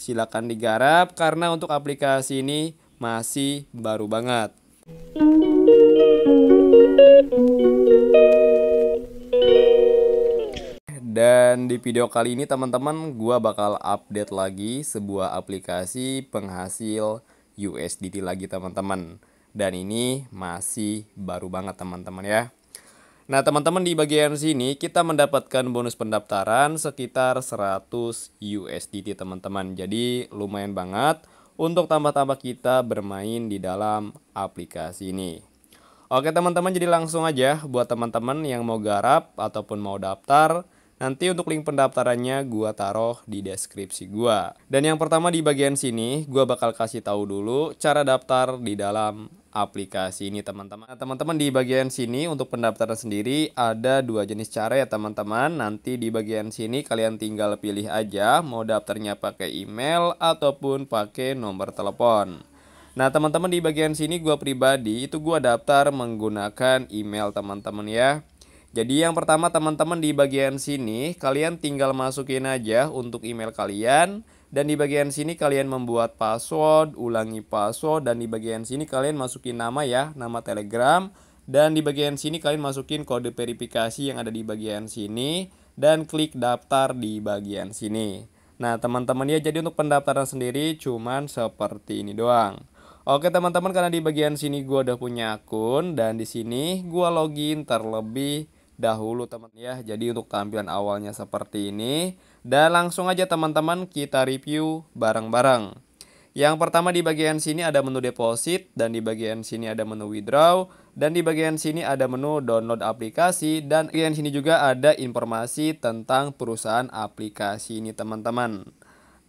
Silakan digarap karena untuk aplikasi ini masih baru banget. Dan di video kali ini teman-teman gua bakal update lagi sebuah aplikasi penghasil USDT lagi teman-teman. Dan ini masih baru banget teman-teman ya. Nah, teman-teman di bagian sini kita mendapatkan bonus pendaftaran sekitar 100 USDT, teman-teman. Jadi, lumayan banget untuk tambah-tambah kita bermain di dalam aplikasi ini. Oke, teman-teman, jadi langsung aja buat teman-teman yang mau garap ataupun mau daftar Nanti untuk link pendaftarannya gua taruh di deskripsi gua. Dan yang pertama di bagian sini gua bakal kasih tahu dulu cara daftar di dalam aplikasi ini teman-teman. Nah, teman-teman di bagian sini untuk pendaftaran sendiri ada dua jenis cara ya teman-teman. Nanti di bagian sini kalian tinggal pilih aja mau daftarnya pakai email ataupun pakai nomor telepon. Nah teman-teman di bagian sini gue pribadi itu gue daftar menggunakan email teman-teman ya jadi yang pertama teman-teman di bagian sini kalian tinggal masukin aja untuk email kalian dan di bagian sini kalian membuat password, ulangi password dan di bagian sini kalian masukin nama ya, nama Telegram dan di bagian sini kalian masukin kode verifikasi yang ada di bagian sini dan klik daftar di bagian sini. Nah, teman-teman ya jadi untuk pendaftaran sendiri cuman seperti ini doang. Oke teman-teman karena di bagian sini gua udah punya akun dan di sini gua login terlebih dahulu teman ya. Jadi untuk tampilan awalnya seperti ini dan langsung aja teman-teman kita review bareng-bareng. Yang pertama di bagian sini ada menu deposit dan di bagian sini ada menu withdraw dan di bagian sini ada menu download aplikasi dan di bagian sini juga ada informasi tentang perusahaan aplikasi ini teman-teman.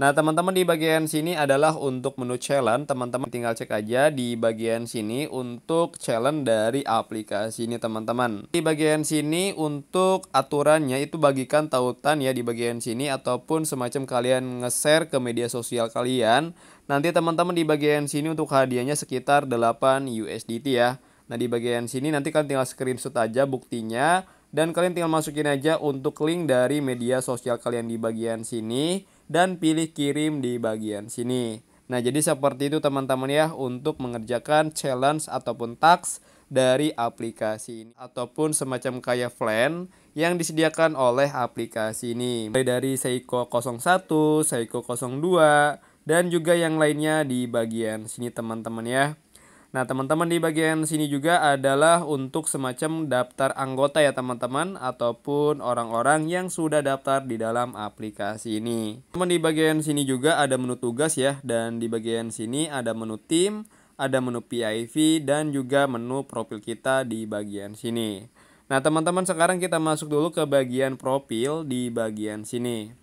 Nah, teman-teman di bagian sini adalah untuk menu challenge. Teman-teman tinggal cek aja di bagian sini untuk challenge dari aplikasi ini, teman-teman. Di bagian sini untuk aturannya itu bagikan tautan ya di bagian sini ataupun semacam kalian nge-share ke media sosial kalian. Nanti teman-teman di bagian sini untuk hadiahnya sekitar 8 USDT ya. Nah, di bagian sini nanti kalian tinggal screenshot aja buktinya dan kalian tinggal masukin aja untuk link dari media sosial kalian di bagian sini dan pilih kirim di bagian sini. Nah, jadi seperti itu teman-teman ya untuk mengerjakan challenge ataupun tax dari aplikasi ini ataupun semacam kayak plan yang disediakan oleh aplikasi ini. Mulai dari Seiko 01, Seiko 02 dan juga yang lainnya di bagian sini teman-teman ya. Nah, teman-teman di bagian sini juga adalah untuk semacam daftar anggota ya teman-teman ataupun orang-orang yang sudah daftar di dalam aplikasi ini. Teman di bagian sini juga ada menu tugas ya dan di bagian sini ada menu tim, ada menu PIV dan juga menu profil kita di bagian sini. Nah, teman-teman sekarang kita masuk dulu ke bagian profil di bagian sini.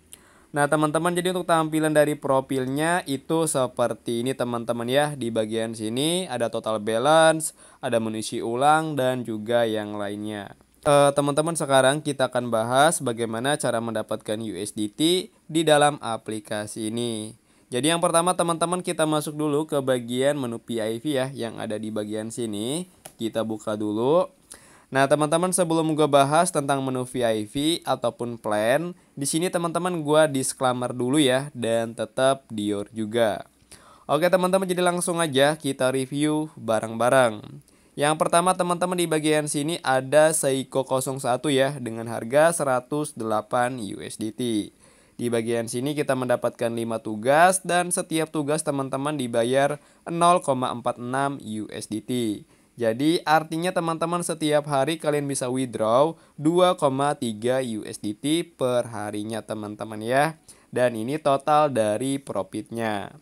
Nah teman-teman jadi untuk tampilan dari profilnya itu seperti ini teman-teman ya Di bagian sini ada total balance, ada menu isi ulang dan juga yang lainnya eh, Teman-teman uh, sekarang kita akan bahas bagaimana cara mendapatkan USDT di dalam aplikasi ini Jadi yang pertama teman-teman kita masuk dulu ke bagian menu PIV ya yang ada di bagian sini Kita buka dulu Nah, teman-teman sebelum gue bahas tentang menu VIP ataupun plan, di sini teman-teman gue disclaimer dulu ya dan tetap Dior juga. Oke teman-teman jadi langsung aja kita review barang-barang. Yang pertama teman-teman di bagian sini ada Seiko 01 ya dengan harga 108 USDT. Di bagian sini kita mendapatkan 5 tugas dan setiap tugas teman-teman dibayar 0,46 USDT. Jadi artinya teman-teman setiap hari kalian bisa withdraw 2,3 USDT per harinya teman-teman ya. Dan ini total dari profitnya.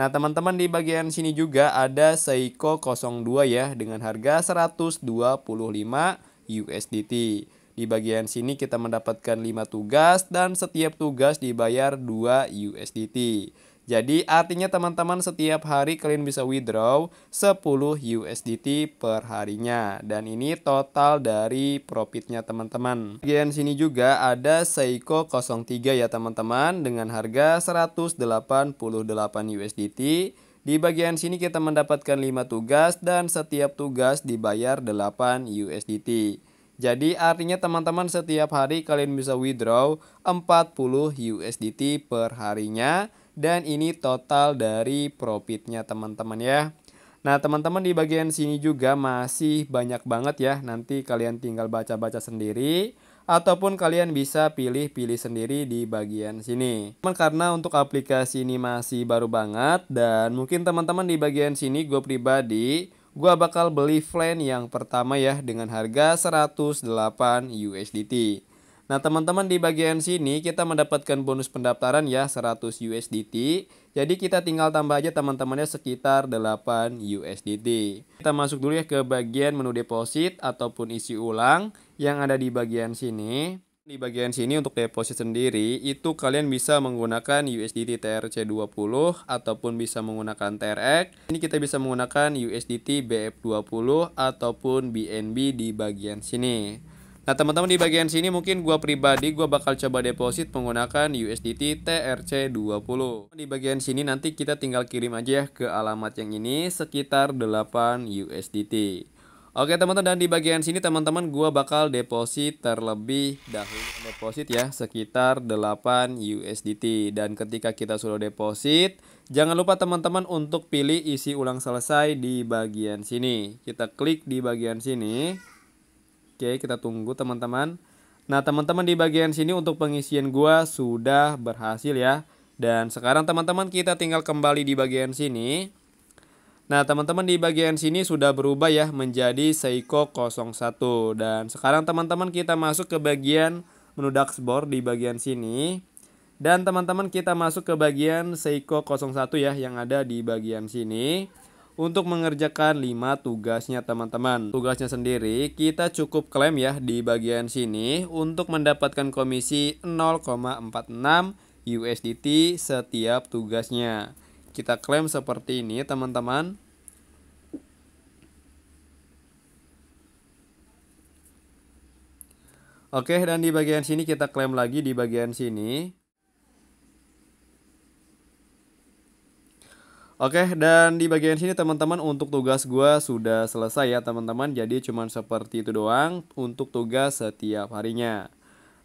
Nah teman-teman di bagian sini juga ada Seiko 02 ya dengan harga 125 USDT. Di bagian sini kita mendapatkan 5 tugas dan setiap tugas dibayar 2 USDT. Jadi artinya teman-teman setiap hari kalian bisa withdraw 10 USDT per harinya dan ini total dari profitnya teman-teman. Bagian sini juga ada Seiko 03 ya teman-teman dengan harga 188 USDT. Di bagian sini kita mendapatkan 5 tugas dan setiap tugas dibayar 8 USDT. Jadi artinya teman-teman setiap hari kalian bisa withdraw 40 USDT per harinya dan ini total dari profitnya teman-teman ya. Nah teman-teman di bagian sini juga masih banyak banget ya. Nanti kalian tinggal baca-baca sendiri. Ataupun kalian bisa pilih-pilih sendiri di bagian sini. Cuman karena untuk aplikasi ini masih baru banget. Dan mungkin teman-teman di bagian sini gue pribadi gue bakal beli flan yang pertama ya dengan harga 108 USDT. Nah teman-teman di bagian sini kita mendapatkan bonus pendaftaran ya 100 USDT. Jadi kita tinggal tambah aja teman-temannya sekitar 8 USDT. Kita masuk dulu ya ke bagian menu deposit ataupun isi ulang yang ada di bagian sini. Di bagian sini untuk deposit sendiri itu kalian bisa menggunakan USDT TRC20 ataupun bisa menggunakan TRX. Ini kita bisa menggunakan USDT BF20 ataupun BNB di bagian sini. Nah teman-teman di bagian sini mungkin gue pribadi gue bakal coba deposit menggunakan USDT TRC20 Di bagian sini nanti kita tinggal kirim aja ya ke alamat yang ini sekitar 8 USDT Oke teman-teman dan di bagian sini teman-teman gue bakal deposit terlebih dahulu Deposit ya sekitar 8 USDT Dan ketika kita sudah deposit Jangan lupa teman-teman untuk pilih isi ulang selesai di bagian sini Kita klik di bagian sini Oke, kita tunggu teman-teman. Nah, teman-teman di bagian sini untuk pengisian gua sudah berhasil ya. Dan sekarang teman-teman kita tinggal kembali di bagian sini. Nah, teman-teman di bagian sini sudah berubah ya menjadi Seiko 01. Dan sekarang teman-teman kita masuk ke bagian menu dashboard di bagian sini. Dan teman-teman kita masuk ke bagian Seiko 01 ya yang ada di bagian sini untuk mengerjakan 5 tugasnya teman-teman. Tugasnya sendiri kita cukup klaim ya di bagian sini untuk mendapatkan komisi 0,46 USDT setiap tugasnya. Kita klaim seperti ini teman-teman. Oke, dan di bagian sini kita klaim lagi di bagian sini. Oke, dan di bagian sini teman-teman untuk tugas gue sudah selesai ya teman-teman. Jadi cuma seperti itu doang untuk tugas setiap harinya.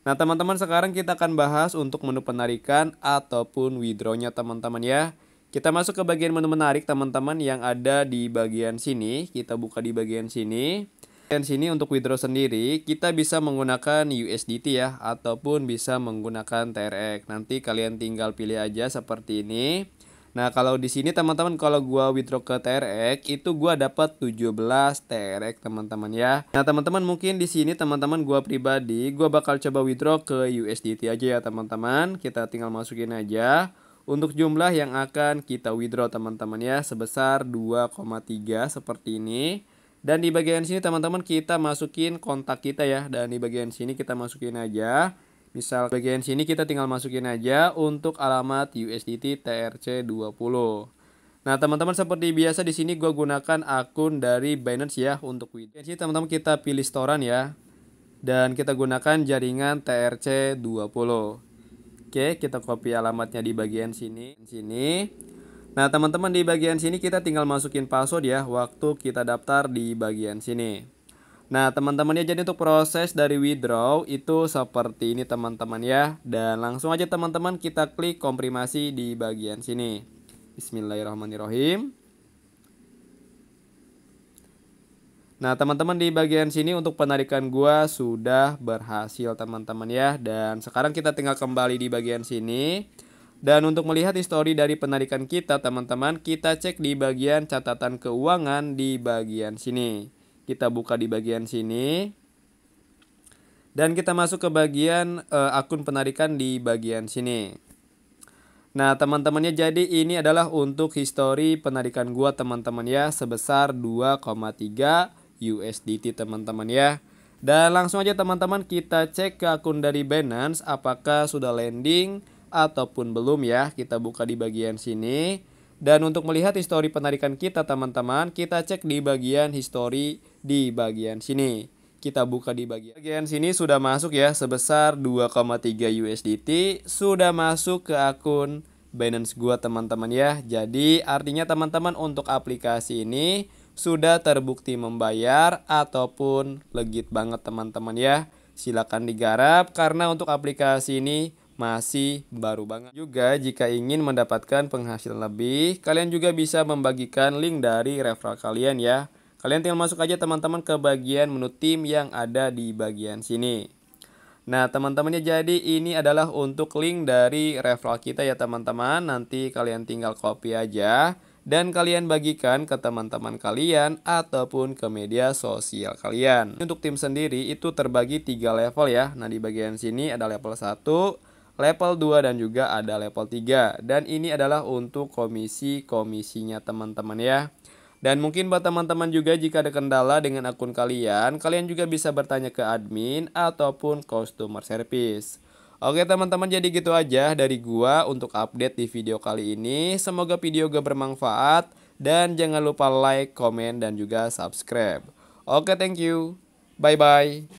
Nah teman-teman sekarang kita akan bahas untuk menu penarikan ataupun withdrawnya teman-teman ya. Kita masuk ke bagian menu menarik teman-teman yang ada di bagian sini. Kita buka di bagian sini. Dan sini untuk withdraw sendiri kita bisa menggunakan USDT ya ataupun bisa menggunakan TRX. Nanti kalian tinggal pilih aja seperti ini. Nah, kalau di sini teman-teman kalau gua withdraw ke TRX itu gua dapat 17 TRX teman-teman ya. Nah, teman-teman mungkin di sini teman-teman gua pribadi gua bakal coba withdraw ke USDT aja ya teman-teman. Kita tinggal masukin aja untuk jumlah yang akan kita withdraw teman-teman ya sebesar 2,3 seperti ini. Dan di bagian sini teman-teman kita masukin kontak kita ya dan di bagian sini kita masukin aja Misal bagian sini kita tinggal masukin aja untuk alamat USDT TRC20. Nah, teman-teman seperti biasa di sini gue gunakan akun dari Binance ya untuk win. Jadi teman-teman kita pilih storan ya. Dan kita gunakan jaringan TRC20. Oke, kita copy alamatnya di bagian sini. Sini. Nah, teman-teman di bagian sini kita tinggal masukin password ya waktu kita daftar di bagian sini. Nah, teman-teman ya jadi untuk proses dari withdraw itu seperti ini teman-teman ya. Dan langsung aja teman-teman kita klik komprimasi di bagian sini. Bismillahirrahmanirrahim. Nah, teman-teman di bagian sini untuk penarikan gua sudah berhasil teman-teman ya. Dan sekarang kita tinggal kembali di bagian sini. Dan untuk melihat histori dari penarikan kita, teman-teman, kita cek di bagian catatan keuangan di bagian sini. Kita buka di bagian sini. Dan kita masuk ke bagian e, akun penarikan di bagian sini. Nah, teman-temannya jadi ini adalah untuk histori penarikan gua teman-teman ya sebesar 2,3 USDT teman-teman ya. Dan langsung aja teman-teman kita cek ke akun dari Binance apakah sudah landing ataupun belum ya. Kita buka di bagian sini. Dan untuk melihat histori penarikan kita teman-teman, kita cek di bagian histori di bagian sini. Kita buka di bagian bagian sini sudah masuk ya sebesar 2,3 USDT sudah masuk ke akun Binance gua teman-teman ya. Jadi artinya teman-teman untuk aplikasi ini sudah terbukti membayar ataupun legit banget teman-teman ya. Silakan digarap karena untuk aplikasi ini masih baru banget. Juga jika ingin mendapatkan penghasilan lebih, kalian juga bisa membagikan link dari referral kalian ya. Kalian tinggal masuk aja teman-teman ke bagian menu tim yang ada di bagian sini. Nah teman-temannya jadi ini adalah untuk link dari referral kita ya teman-teman. Nanti kalian tinggal copy aja dan kalian bagikan ke teman-teman kalian ataupun ke media sosial kalian. Untuk tim sendiri itu terbagi tiga level ya. Nah di bagian sini ada level 1, level 2 dan juga ada level 3 dan ini adalah untuk komisi-komisinya teman-teman ya. Dan mungkin buat teman-teman juga jika ada kendala dengan akun kalian, kalian juga bisa bertanya ke admin ataupun customer service. Oke teman-teman jadi gitu aja dari gua untuk update di video kali ini. Semoga video gue bermanfaat dan jangan lupa like, komen, dan juga subscribe. Oke thank you. Bye-bye.